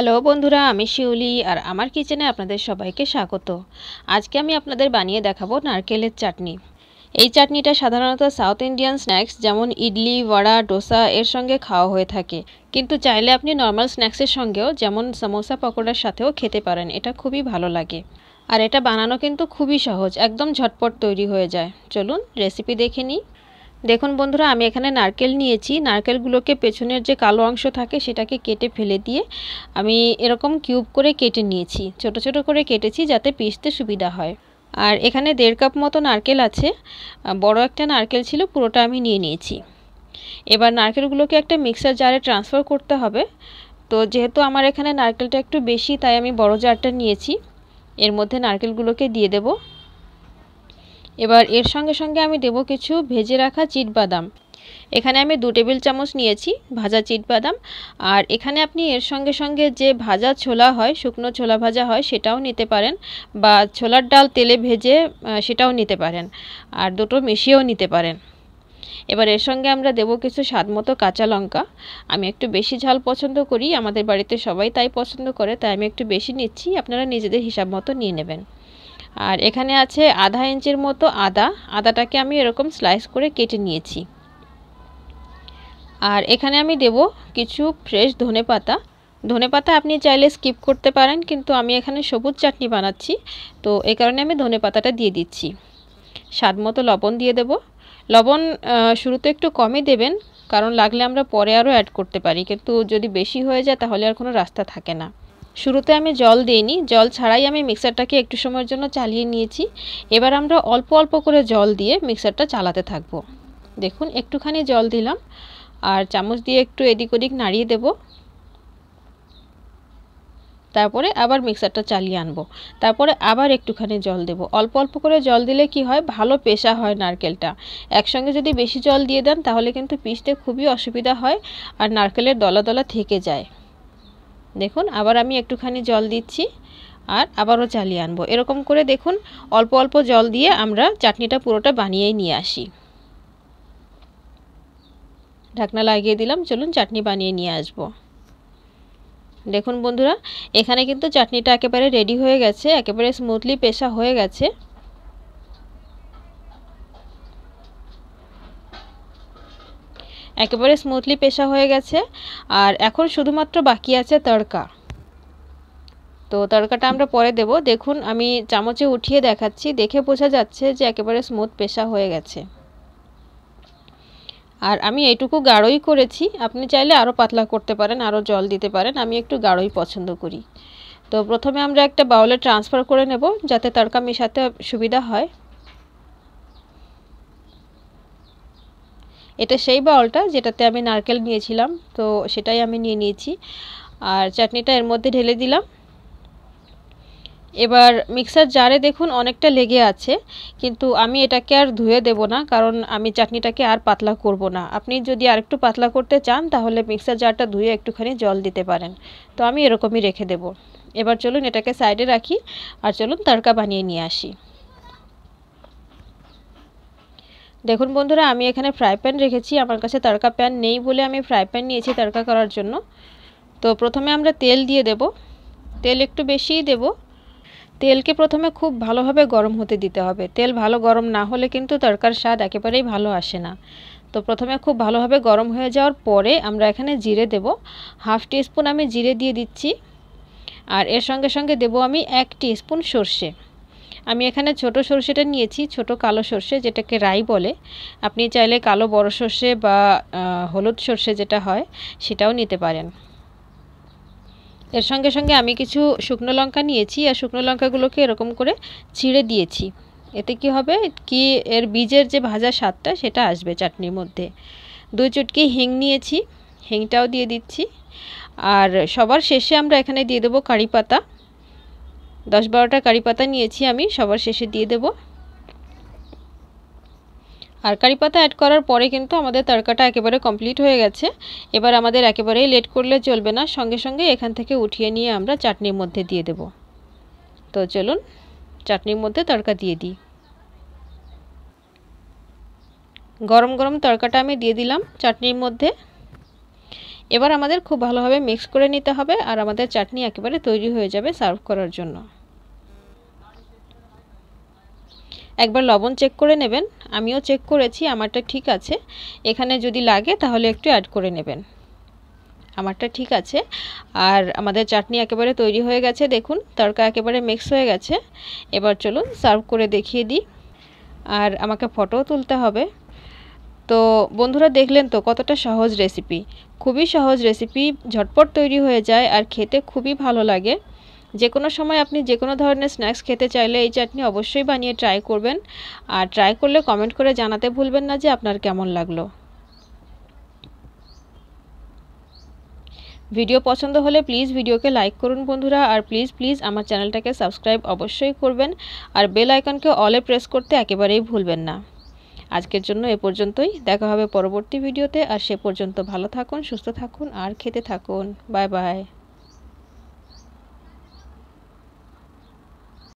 hello বন্ধুরা আমি শিউলি আর আমার কিচেনে আপনাদের সবাইকে স্বাগত আজকে আমি আপনাদের বানিয়ে দেখাবো নারকেলের চাটনি এই চাটনিটা সাধারণত সাউথ ইন্ডিয়ান স্ন্যাক্স যেমন ইডলি বড়া ডোসা এর সঙ্গে খাওয়া হয়ে থাকে কিন্তু চাইলে আপনি নর্মাল স্ন্যাক্সের সঙ্গেও যেমন সমোসা পকোড়ার সাথেও খেতে পারেন এটা খুবই ভালো লাগে আর এটা বানানো কিন্তু খুবই সহজ একদম ঝটপট তৈরি হয়ে যায় চলুন রেসিপি দেখে নিই দেখুন বন্ধুরা আমি এখানে নারকেল নিয়েছি নারকেলগুলোকে পেছনের যে কালো অংশ থাকে সেটাকে কেটে ফেলে দিয়ে আমি এরকম কিউব করে কেটে নিয়েছি ছোট ছোট করে কেটেছি যাতে পিষতে সুবিধা হয় আর এখানে দেড় কাপ মতো নারকেল আছে বড় একটা নারকেল ছিল পুরোটা আমি নিয়ে নিয়েছি এবার নারকেলগুলোকে একটা মিক্সার জারে ট্রান্সফার করতে হবে তো যেহেতু আমার এখানে নারকেলটা একটু বেশি তাই আমি বড় জারটা নিয়েছি এর মধ্যে নারকেলগুলোকে দিয়ে দেবো এবার এর সঙ্গে সঙ্গে আমি দেব কিছু ভেজে রাখা চিটবাদাম এখানে আমি দু টেবিল চামচ নিয়েছি ভাজা চিট বাদাম আর এখানে আপনি এর সঙ্গে সঙ্গে যে ভাজা ছোলা হয় শুকনো ছোলা ভাজা হয় সেটাও নিতে পারেন বা ছোলার ডাল তেলে ভেজে সেটাও নিতে পারেন আর দুটো মিশিয়েও নিতে পারেন এবার এর সঙ্গে আমরা দেব কিছু স্বাদমতো কাঁচা লঙ্কা আমি একটু বেশি ঝাল পছন্দ করি আমাদের বাড়িতে সবাই তাই পছন্দ করে তাই আমি একটু বেশি নিচ্ছি আপনারা নিজেদের হিসাব মতো নিয়ে নেবেন আর এখানে আছে আধা ইঞ্চির মতো আদা আদাটাকে আমি এরকম স্লাইস করে কেটে নিয়েছি আর এখানে আমি দেব কিছু ফ্রেশ ধনে পাতা ধনে পাতা আপনি চাইলে স্কিপ করতে পারেন কিন্তু আমি এখানে সবুজ চাটনি বানাচ্ছি তো এই কারণে আমি ধনে পাতাটা দিয়ে দিচ্ছি স্বাদ মতো লবণ দিয়ে দেব লবণ শুরুতে একটু কমই দেবেন কারণ লাগলে আমরা পরে আরও অ্যাড করতে পারি কিন্তু যদি বেশি হয়ে যায় তাহলে আর কোনো রাস্তা থাকে না শুরুতে আমি জল দিইনি জল ছাড়াই আমি মিক্সারটাকে একটু সময়ের জন্য চালিয়ে নিয়েছি এবার আমরা অল্প অল্প করে জল দিয়ে মিক্সারটা চালাতে থাকব দেখুন একটুখানি জল দিলাম আর চামচ দিয়ে একটু এদিক ওদিক নাড়িয়ে দেব তারপরে আবার মিক্সারটা চালিয়ে আনবো তারপরে আবার একটুখানি জল দেব অল্প অল্প করে জল দিলে কি হয় ভালো পেশা হয় নারকেলটা একসঙ্গে যদি বেশি জল দিয়ে দেন তাহলে কিন্তু পিষতে খুবই অসুবিধা হয় আর নারকেলের দলা দলা থেকে যায় দেখুন আবার আমি একটুখানি জল দিচ্ছি আর আবারও চালিয়ে আনবো এরকম করে দেখুন অল্প অল্প জল দিয়ে আমরা চাটনিটা পুরোটা বানিয়েই নিয়ে আসি ঢাকনা লাগিয়ে দিলাম চলুন চাটনি বানিয়ে নিয়ে আসবো দেখুন বন্ধুরা এখানে কিন্তু চাটনিটা একেবারে রেডি হয়ে গেছে একেবারে স্মুথলি পেশা হয়ে গেছে একেবারে স্মুথলি পেশা হয়ে গেছে আর এখন শুধুমাত্র বাকি আছে তড়কা তো তড়কাটা আমরা পরে দেব দেখুন আমি চামচে উঠিয়ে দেখাচ্ছি দেখে বোঝা যাচ্ছে যে একেবারে স্মুথ পেশা হয়ে গেছে আর আমি এইটুকু গাঢ়ই করেছি আপনি চাইলে আরও পাতলা করতে পারেন আরও জল দিতে পারেন আমি একটু গাঢ়ই পছন্দ করি তো প্রথমে আমরা একটা বাউলে ট্রান্সফার করে নেব যাতে তড়কা মেশাতে সুবিধা হয় এটা সেই বাউলটা যেটাতে আমি নারকেল নিয়েছিলাম তো সেটাই আমি নিয়ে নিয়েছি আর চাটনিটা এর মধ্যে ঢেলে দিলাম এবার মিক্সার জারে দেখুন অনেকটা লেগে আছে কিন্তু আমি এটাকে আর ধুয়ে দেব না কারণ আমি চাটনিটাকে আর পাতলা করব না আপনি যদি আর একটু পাতলা করতে চান তাহলে মিক্সার জারটা ধুয়ে একটুখানি জল দিতে পারেন তো আমি এরকমই রেখে দেব এবার চলুন এটাকে সাইডে রাখি আর চলুন তড়কা বানিয়ে নিয়ে আসি দেখুন বন্ধুরা আমি এখানে ফ্রাই প্যান রেখেছি আমার কাছে তড়কা প্যান নেই বলে আমি ফ্রাই প্যান নিয়েছি তড়কা করার জন্য তো প্রথমে আমরা তেল দিয়ে দেব তেল একটু বেশিই দেব তেলকে প্রথমে খুব ভালোভাবে গরম হতে দিতে হবে তেল ভালো গরম না হলে কিন্তু তরকার স্বাদ একেবারেই ভালো আসে না তো প্রথমে খুব ভালোভাবে গরম হয়ে যাওয়ার পরে আমরা এখানে জিরে দেব হাফ টিস্পুন আমি জিরে দিয়ে দিচ্ছি আর এর সঙ্গে সঙ্গে দেব আমি এক টিস্পুন সর্ষে আমি এখানে ছোট সর্ষেটা নিয়েছি ছোট কালো সর্ষে যেটাকে রাই বলে আপনি চাইলে কালো বড় সর্ষে বা হলুদ সর্ষে যেটা হয় সেটাও নিতে পারেন এর সঙ্গে সঙ্গে আমি কিছু শুকনো লঙ্কা নিয়েছি আর শুকনো লঙ্কাগুলোকে এরকম করে ছিঁড়ে দিয়েছি এতে কি হবে কি এর বীজের যে ভাজা স্বাদটা সেটা আসবে চাটনির মধ্যে দুই চুটকি হিং নিয়েছি হিংটাও দিয়ে দিচ্ছি আর সবার শেষে আমরা এখানে দিয়ে দেবো কারি পাতা দশ বারোটা কারি পাতা নিয়েছি আমি সবার শেষে দিয়ে দেব আর কারি পাতা অ্যাড করার পরে কিন্তু আমাদের তরকাটা একেবারে কমপ্লিট হয়ে গেছে এবার আমাদের একেবারেই লেট করলে চলবে না সঙ্গে সঙ্গে এখান থেকে উঠিয়ে নিয়ে আমরা চাটনির মধ্যে দিয়ে দেব তো চলুন চাটনির মধ্যে তরকা দিয়ে দিই গরম গরম তরকাটা আমি দিয়ে দিলাম চাটনির মধ্যে এবার আমাদের খুব ভালোভাবে মিক্স করে নিতে হবে আর আমাদের চাটনি একেবারে তৈরি হয়ে যাবে সার্ভ করার জন্য একবার লবণ চেক করে নেবেন আমিও চেক করেছি আমারটা ঠিক আছে এখানে যদি লাগে তাহলে একটু অ্যাড করে নেবেন আমারটা ঠিক আছে আর আমাদের চাটনি একেবারে তৈরি হয়ে গেছে দেখুন তড়কা একেবারে মিক্স হয়ে গেছে এবার চলুন সার্ভ করে দেখিয়ে দিই আর আমাকে ফটোও তুলতে হবে তো বন্ধুরা দেখলেন তো কতটা সহজ রেসিপি খুবই সহজ রেসিপি ঝটপট তৈরি হয়ে যায় আর খেতে খুবই ভালো লাগে যে কোনো সময় আপনি যে কোনো ধরনের স্ন্যাক্স খেতে চাইলে এই চাটনি অবশ্যই বানিয়ে ট্রাই করবেন আর ট্রাই করলে কমেন্ট করে জানাতে ভুলবেন না যে আপনার কেমন লাগলো ভিডিও পছন্দ হলে প্লিজ ভিডিওকে লাইক করুন বন্ধুরা আর প্লিজ প্লিজ আমার চ্যানেলটাকে সাবস্ক্রাইব অবশ্যই করবেন আর বেল আইকনকে অলে প্রেস করতে একেবারেই ভুলবেন না আজকের জন্য এ পর্যন্তই দেখা হবে পরবর্তী ভিডিওতে আর সে পর্যন্ত ভালো থাকুন সুস্থ থাকুন আর খেতে থাকুন বাই বাই